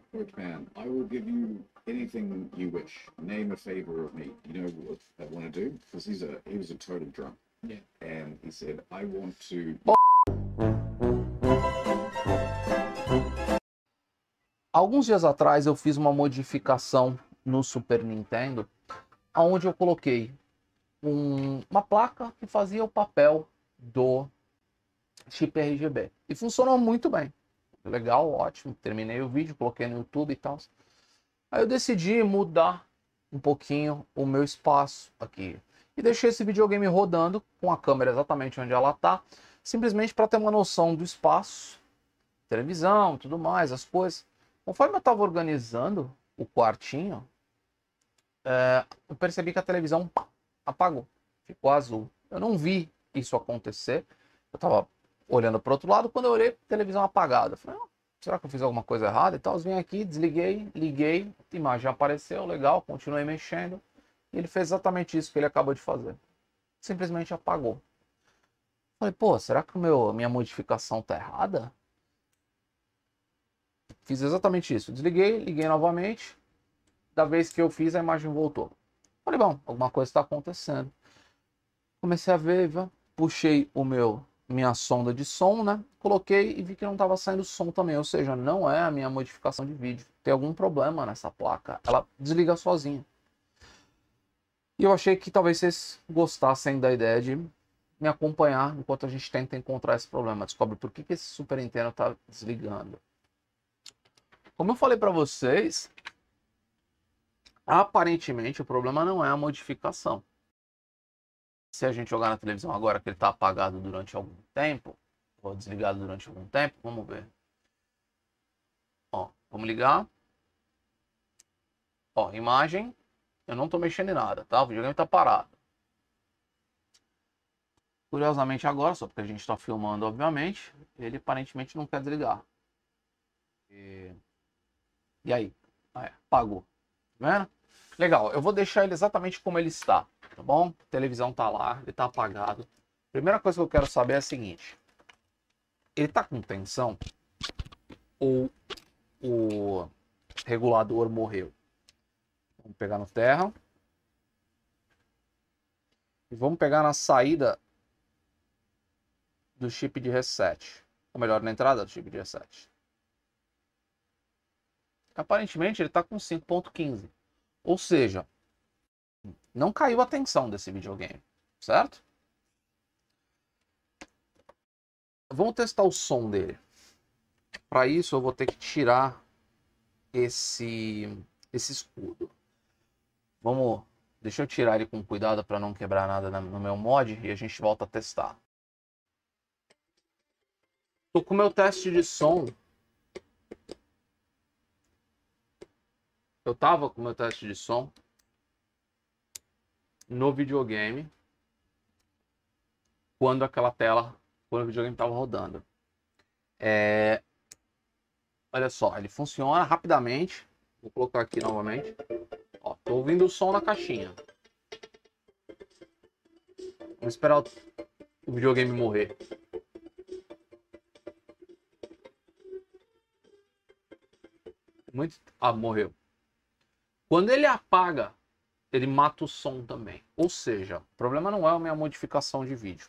up, rich man. I will give you anything you wish. Name a favor of me. You know what I want to do? Because he's a he was a total drunk. Yeah. And he said, I want to. Alguns dias atrás eu fiz uma modificação no Super Nintendo, onde eu coloquei um, uma placa que fazia o papel do chip RGB. E funcionou muito bem legal, ótimo. Terminei o vídeo, coloquei no YouTube e tal. Aí eu decidi mudar um pouquinho o meu espaço aqui. E deixei esse videogame rodando com a câmera exatamente onde ela tá, simplesmente para ter uma noção do espaço, televisão, tudo mais, as coisas. Conforme eu estava organizando o quartinho, é, eu percebi que a televisão apagou, ficou azul. Eu não vi isso acontecer. Eu estava olhando para outro lado. Quando eu olhei, televisão apagada. falei, ah, será que eu fiz alguma coisa errada e tal? vim aqui, desliguei, liguei, a imagem apareceu, legal, continuei mexendo. E ele fez exatamente isso que ele acabou de fazer. Simplesmente apagou. falei, pô, será que meu, minha modificação tá errada? Fiz exatamente isso. Desliguei, liguei novamente. Da vez que eu fiz, a imagem voltou. falei, bom, alguma coisa está acontecendo. Comecei a ver, puxei o meu minha sonda de som, né? Coloquei e vi que não estava saindo som também, ou seja, não é a minha modificação de vídeo. Tem algum problema nessa placa, ela desliga sozinha. E eu achei que talvez vocês gostassem da ideia de me acompanhar enquanto a gente tenta encontrar esse problema, descobre por que, que esse super interno está desligando. Como eu falei para vocês, aparentemente o problema não é a modificação se a gente jogar na televisão agora que ele está apagado durante algum tempo, ou desligado durante algum tempo, vamos ver. Ó, vamos ligar. Ó, imagem. Eu não estou mexendo em nada, tá? O videogame está parado. Curiosamente agora, só porque a gente está filmando, obviamente, ele aparentemente não quer desligar. E, e aí? Ah, é, Tá vendo? Legal, eu vou deixar ele exatamente como ele está tá bom? A televisão tá lá, ele tá apagado. Primeira coisa que eu quero saber é a seguinte: ele tá com tensão ou o regulador morreu? Vamos pegar no terra. E vamos pegar na saída do chip de reset. Ou melhor, na entrada do chip de reset. Aparentemente ele tá com 5.15. Ou seja, não caiu a tensão desse videogame, certo? Vamos testar o som dele. Para isso eu vou ter que tirar esse esse escudo. Vamos, deixa eu tirar ele com cuidado para não quebrar nada no meu mod e a gente volta a testar. Tô com o meu teste de som. Eu tava com o meu teste de som no videogame quando aquela tela, quando o videogame estava rodando. É... Olha só, ele funciona rapidamente. Vou colocar aqui novamente. Ó, tô ouvindo o som na caixinha. Vamos esperar o videogame morrer. Muito... Ah, morreu. Quando ele apaga ele mata o som também. Ou seja, o problema não é a minha modificação de vídeo.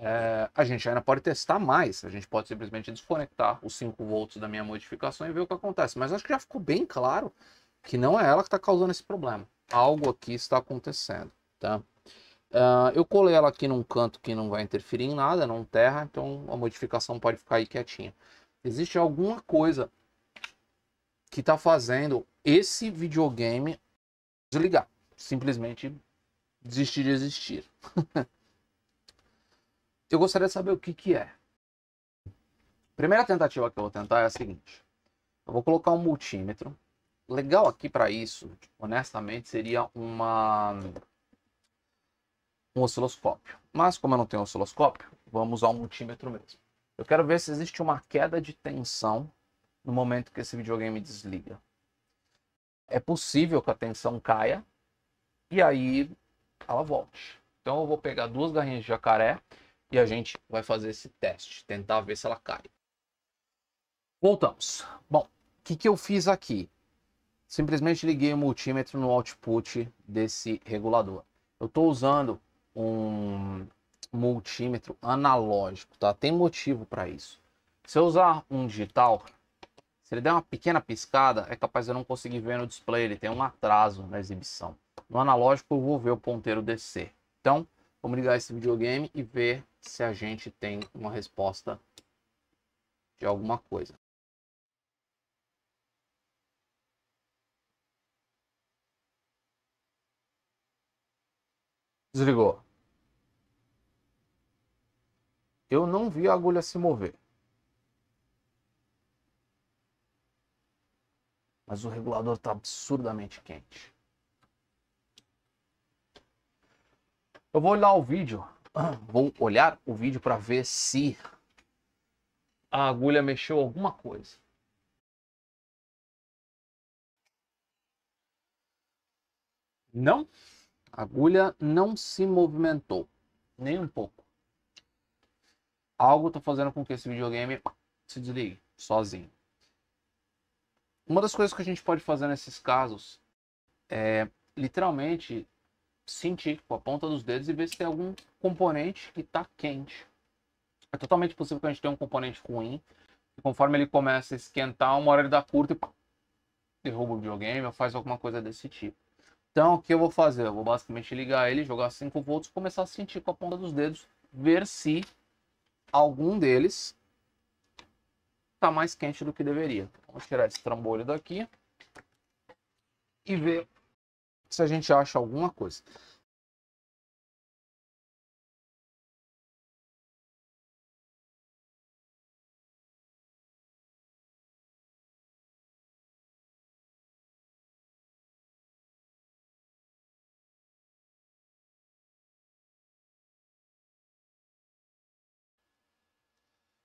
É, a gente ainda pode testar mais, a gente pode simplesmente desconectar os 5 volts da minha modificação e ver o que acontece. Mas acho que já ficou bem claro que não é ela que está causando esse problema. Algo aqui está acontecendo, tá? Uh, eu colei ela aqui num canto que não vai interferir em nada, não terra, então a modificação pode ficar aí quietinha. Existe alguma coisa que está fazendo esse videogame desligar. Simplesmente desistir de existir. eu gostaria de saber o que, que é. Primeira tentativa que eu vou tentar é a seguinte. Eu vou colocar um multímetro. Legal aqui para isso, honestamente, seria uma um osciloscópio. Mas como eu não tenho osciloscópio, vamos usar um multímetro mesmo. Eu quero ver se existe uma queda de tensão no momento que esse videogame desliga é possível que a tensão caia e aí ela volte. Então eu vou pegar duas garrinhas de jacaré e a gente vai fazer esse teste, tentar ver se ela cai. Voltamos. Bom, o que, que eu fiz aqui? Simplesmente liguei o multímetro no output desse regulador. Eu estou usando um multímetro analógico, tá? Tem motivo para isso. Se eu usar um digital, se ele der uma pequena piscada, é capaz de eu não conseguir ver no display, ele tem um atraso na exibição. No analógico, eu vou ver o ponteiro descer. Então, vamos ligar esse videogame e ver se a gente tem uma resposta de alguma coisa. Desligou. Eu não vi a agulha se mover. Mas o regulador está absurdamente quente. Eu vou olhar o vídeo. Vou olhar o vídeo para ver se a agulha mexeu alguma coisa. Não, a agulha não se movimentou, nem um pouco. Algo está fazendo com que esse videogame se desligue sozinho. Uma das coisas que a gente pode fazer nesses casos é literalmente sentir com tipo, a ponta dos dedos e ver se tem algum componente que está quente. É totalmente possível que a gente tenha um componente ruim, e conforme ele começa a esquentar, uma hora ele dá curto e pá, derruba o videogame ou faz alguma coisa desse tipo. Então, o que eu vou fazer? Eu vou basicamente ligar ele, jogar 5 volts, começar a sentir com a ponta dos dedos, ver se algum deles está mais quente do que deveria. Vamos tirar esse trambolho daqui e ver se a gente acha alguma coisa.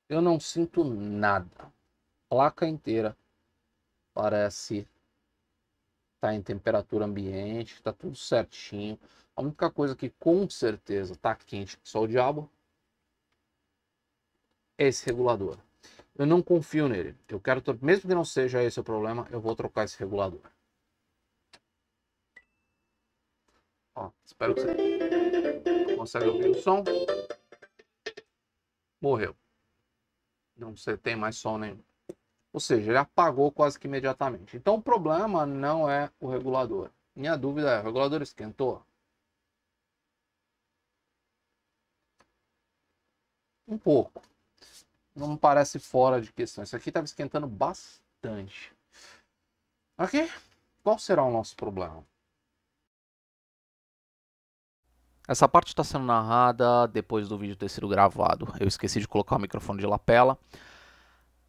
Eu não sinto nada. Placa inteira parece tá em temperatura ambiente, tá tudo certinho. A única coisa que com certeza tá quente, só o diabo, é esse regulador. Eu não confio nele. Eu quero, mesmo que não seja esse o problema, eu vou trocar esse regulador. Ó, espero que você consiga ouvir o som. Morreu. Não você tem mais som nenhum. Ou seja, ele apagou quase que imediatamente. Então o problema não é o regulador. Minha dúvida é, o regulador esquentou? Um pouco. Não parece fora de questão. Isso aqui estava esquentando bastante. Ok? Qual será o nosso problema? Essa parte está sendo narrada depois do vídeo ter sido gravado. Eu esqueci de colocar o microfone de lapela.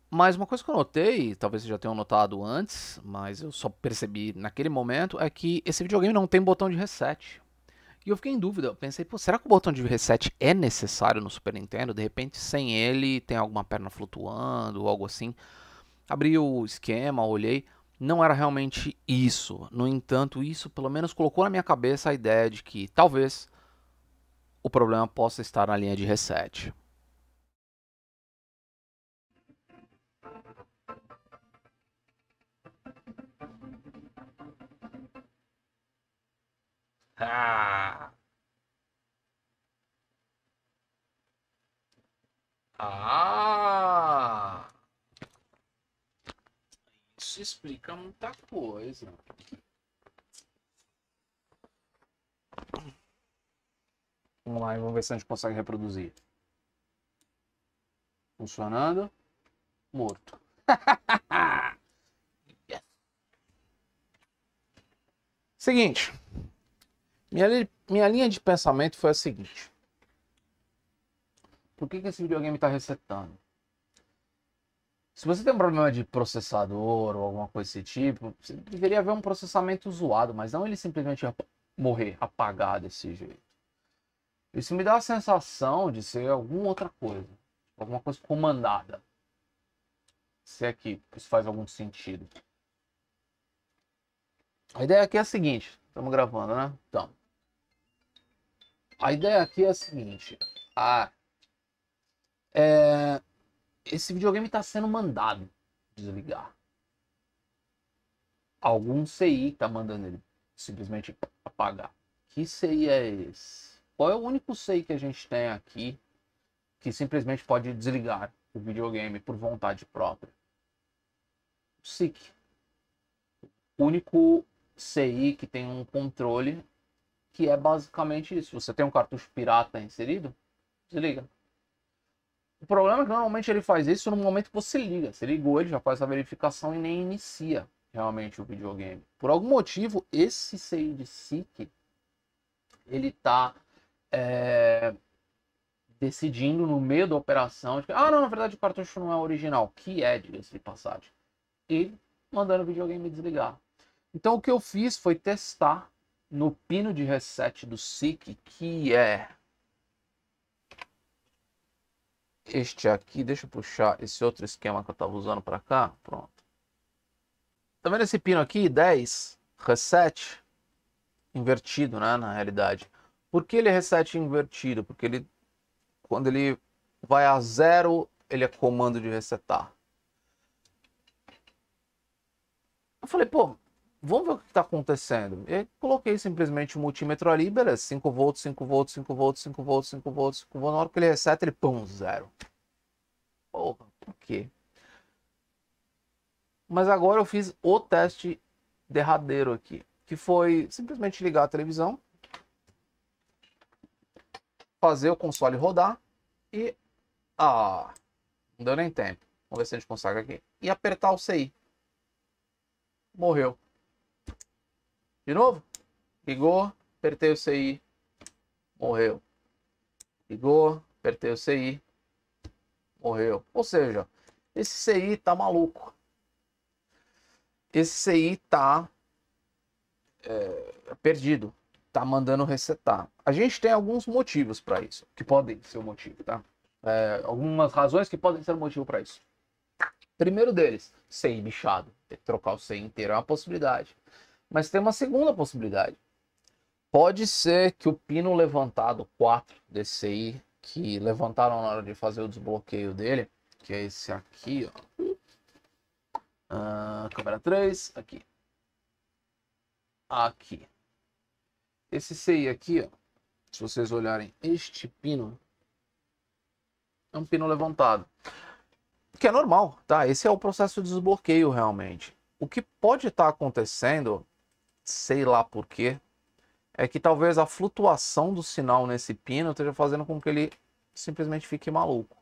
Mas uma coisa que eu notei, talvez vocês já tenham notado antes, mas eu só percebi naquele momento, é que esse videogame não tem botão de reset. E eu fiquei em dúvida, eu pensei, será que o botão de reset é necessário no Super Nintendo? De repente, sem ele, tem alguma perna flutuando ou algo assim. Abri o esquema, olhei, não era realmente isso. No entanto, isso pelo menos colocou na minha cabeça a ideia de que talvez o problema possa estar na linha de reset. Ah. Ah. Isso explica muita coisa. Vamos lá e vamos ver se a gente consegue reproduzir. Funcionando. Morto. yes. Seguinte. Minha, li minha linha de pensamento foi a seguinte. Por que, que esse videogame está resetando? Se você tem um problema de processador ou alguma coisa desse tipo, você deveria haver um processamento zoado, mas não ele simplesmente morrer apagado desse jeito. Isso me dá a sensação de ser alguma outra coisa. Alguma coisa comandada. Se é que isso faz algum sentido. A ideia aqui é a seguinte. Estamos gravando, né? Então. A ideia aqui é a seguinte. A... É... Esse videogame está sendo mandado desligar. Algum CI está mandando ele simplesmente apagar. Que CI é esse? Qual é o único sei que a gente tem aqui que simplesmente pode desligar o videogame por vontade própria? SIC. O único CI que tem um controle que é basicamente isso. Você tem um cartucho pirata inserido, desliga. O problema é que normalmente ele faz isso no momento que você liga. Você ligou, ele já faz a verificação e nem inicia realmente o videogame. Por algum motivo, esse CI de SIC, ele tá é, decidindo no meio da operação, de, tipo, ah, não, na verdade o cartucho não é original, que é, diga-se de passagem, e mandando o videogame desligar. Então o que eu fiz foi testar no pino de reset do SICK que é este aqui, deixa eu puxar esse outro esquema que eu estava usando para cá, pronto. Tá vendo esse pino aqui, 10, reset, invertido, né, na realidade. Por que ele é resete reset invertido? Porque ele, quando ele vai a zero, ele é comando de resetar. Eu falei, pô, vamos ver o que está acontecendo. E coloquei simplesmente o multímetro ali, beleza, 5 volts, 5 volts, 5 volts, 5 volts, 5 volts, 5 volts. Na hora que ele reseta, ele pum, zero. Porra, por quê? Mas agora eu fiz o teste derradeiro aqui, que foi simplesmente ligar a televisão, fazer o console rodar e. Ah, não deu nem tempo. Vamos ver se a gente consegue aqui. E apertar o CI. Morreu. De novo? Ligou, apertei o CI. Morreu. Ligou, apertei o CI. Morreu. Ou seja, esse CI tá maluco. Esse CI tá é, perdido tá mandando resetar. A gente tem alguns motivos para isso, que podem ser o um motivo, tá? É, algumas razões que podem ser um motivo para isso. Primeiro deles, sem bichado. Trocar o sem inteiro é uma possibilidade. Mas tem uma segunda possibilidade. Pode ser que o pino levantado 4 desse que levantaram na hora de fazer o desbloqueio dele, que é esse aqui, ó. Ah, câmera 3, aqui. Aqui. Esse CI aqui, ó, se vocês olharem este pino, é um pino levantado. Que é normal, tá? Esse é o processo de desbloqueio realmente. O que pode estar tá acontecendo, sei lá porquê, é que talvez a flutuação do sinal nesse pino esteja fazendo com que ele simplesmente fique maluco.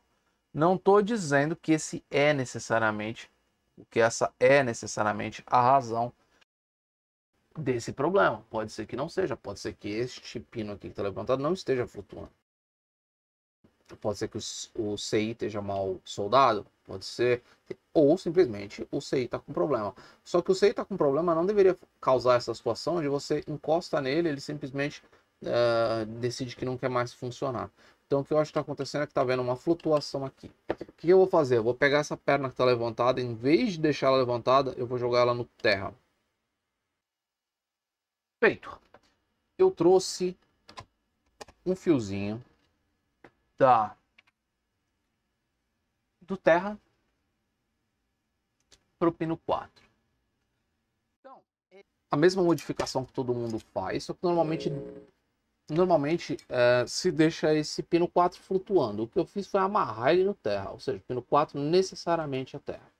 Não estou dizendo que esse é necessariamente, o que essa é necessariamente a razão desse problema. Pode ser que não seja, pode ser que este pino aqui que está levantado não esteja flutuando. Pode ser que o, CI esteja mal soldado, pode ser, ou simplesmente o CI está com problema. Só que o CI está com problema não deveria causar essa situação de você encosta nele, ele simplesmente uh, decide que não quer mais funcionar. Então o que eu acho que está acontecendo é que está vendo uma flutuação aqui. O que eu vou fazer? Eu vou pegar essa perna que está levantada, em vez de deixar ela levantada, eu vou jogar ela no terra. Feito. Eu trouxe um fiozinho da do terra para o pino 4. Então, é a mesma modificação que todo mundo faz, só que normalmente normalmente é, se deixa esse pino 4 flutuando. O que eu fiz foi amarrar ele no terra, ou seja, pino 4 necessariamente a é terra.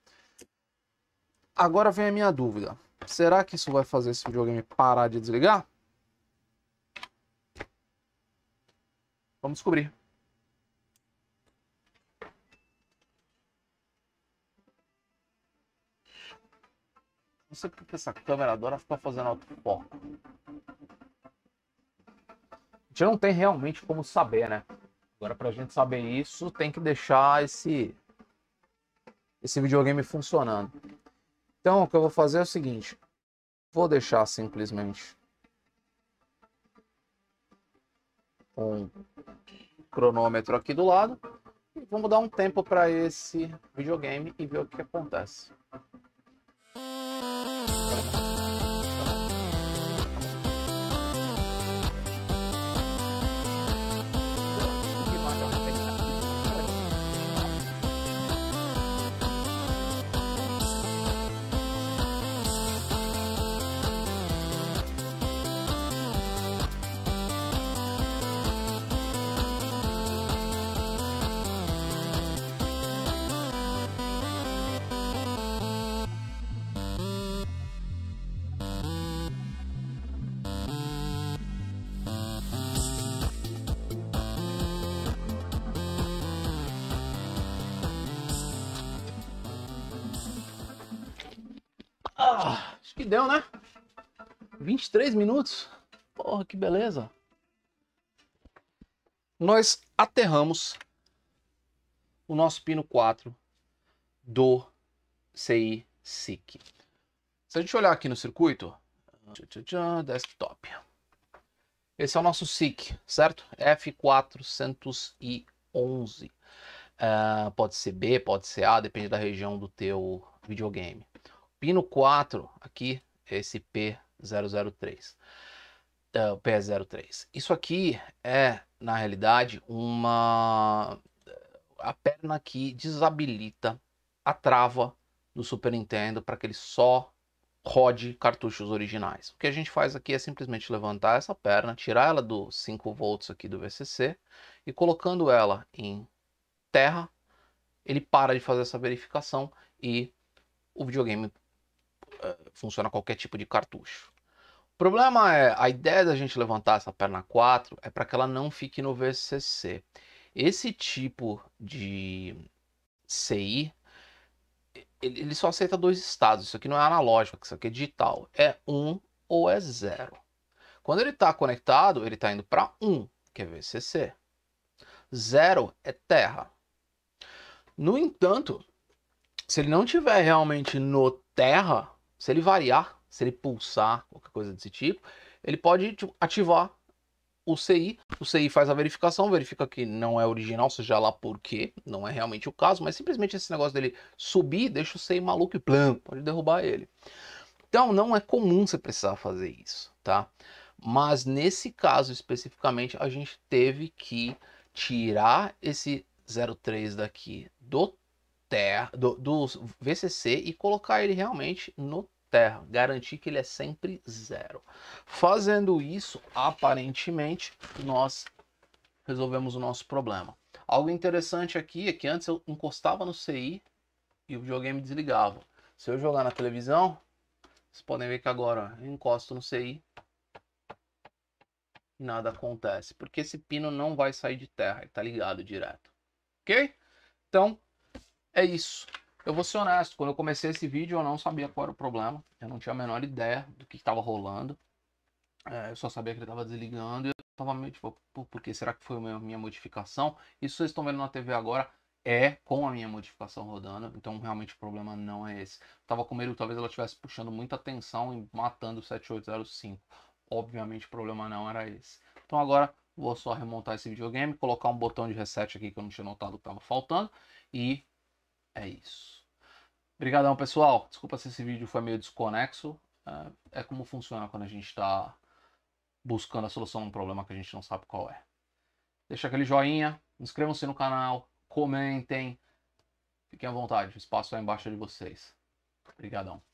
Agora vem a minha dúvida. Será que isso vai fazer esse videogame parar de desligar? Vamos descobrir. Não sei porque essa câmera adora ficar fazendo autofoco. A gente não tem realmente como saber, né? Agora, pra gente saber isso, tem que deixar esse, esse videogame funcionando. Então, o que eu vou fazer é o seguinte. Vou deixar simplesmente um cronômetro aqui do lado. E vamos dar um tempo para esse videogame e ver o que acontece. deu, né? 23 minutos. Porra, que beleza. Nós aterramos o nosso pino 4 do CI SIC. Se a gente olhar aqui no circuito, desktop. Esse é o nosso SIC, certo? F411. Uh, ah, pode ser B, pode ser A, depende da região do teu videogame pino 4 aqui, esse P003. Uh, P03. Isso aqui é, na realidade, uma a perna que desabilita a trava do Super Nintendo para que ele só rode cartuchos originais. O que a gente faz aqui é simplesmente levantar essa perna, tirar ela do 5 volts aqui do VCC e colocando ela em terra, ele para de fazer essa verificação e o videogame eh, funciona qualquer tipo de cartucho. O problema é, a ideia da gente levantar essa perna 4 é para que ela não fique no VCC. Esse tipo de CI, ele só aceita dois estados. Isso aqui não é analógico, isso aqui é digital. É 1 ou é 0. Quando ele está conectado, ele está indo para 1, que é VCC. 0 é terra. No entanto, se ele não tiver realmente no terra, se ele variar, se ele pulsar, qualquer coisa desse tipo, ele pode tipo, ativar o CI. O CI faz a verificação, verifica que não é original, seja lá por quê, não é realmente o caso, mas simplesmente esse negócio dele subir deixa o CI maluco e plan, pode derrubar ele. Então não é comum você precisar fazer isso, tá? Mas nesse caso especificamente, a gente teve que tirar esse 03 daqui do terra, do, do VCC e colocar ele realmente no terra, garantir que ele é sempre zero. Fazendo isso, aparentemente, nós resolvemos o nosso problema. Algo interessante aqui é que antes eu encostava no CI e o videogame desligava. Se eu jogar na televisão, vocês podem ver que agora eu encosto no CI e nada acontece, porque esse pino não vai sair de terra, ele tá ligado direto. OK? Então, é isso. Eu vou ser honesto, quando eu comecei esse vídeo eu não sabia qual era o problema, eu não tinha a menor ideia do que estava rolando. É, eu só sabia que ele estava desligando e eu estava meio tipo, porque será que foi a minha modificação? Isso vocês estão vendo na TV agora é com a minha modificação rodando, então realmente o problema não é esse. Eu tava com medo, talvez ela estivesse puxando muita tensão e matando o 7805. Obviamente o problema não era esse. Então agora vou só remontar esse videogame, colocar um botão de reset aqui que eu não tinha notado que estava faltando e é isso. Obrigadão, pessoal. Desculpa se esse vídeo foi meio desconexo. É, é como funciona quando a gente está buscando a solução de um problema que a gente não sabe qual é. Deixa aquele joinha, inscrevam-se no canal, comentem. Fiquem à vontade, o espaço é embaixo de vocês. Obrigadão.